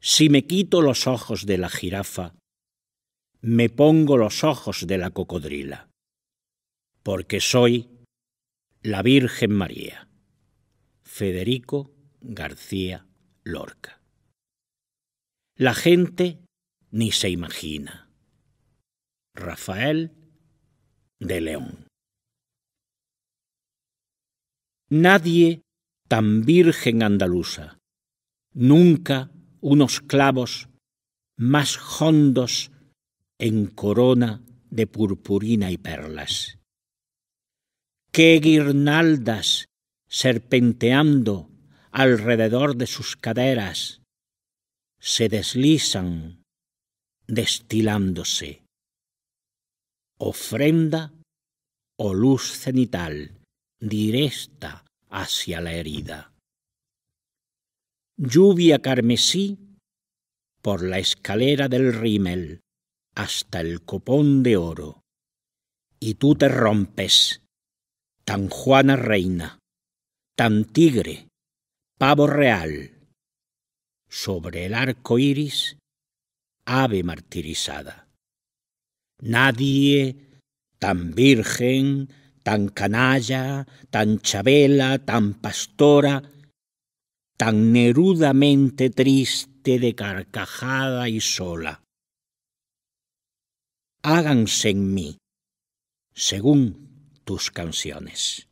Si me quito los ojos de la jirafa, me pongo los ojos de la cocodrila, porque soy la Virgen María. Federico García Lorca. La gente ni se imagina. Rafael de León. Nadie tan virgen andaluza nunca unos clavos más hondos en corona de purpurina y perlas. Qué guirnaldas serpenteando alrededor de sus caderas se deslizan destilándose. Ofrenda o luz cenital directa hacia la herida lluvia carmesí, por la escalera del rímel hasta el copón de oro. Y tú te rompes, tan Juana reina, tan tigre, pavo real, sobre el arco iris, ave martirizada. Nadie tan virgen, tan canalla, tan chabela, tan pastora, tan nerudamente triste de carcajada y sola. Háganse en mí, según tus canciones.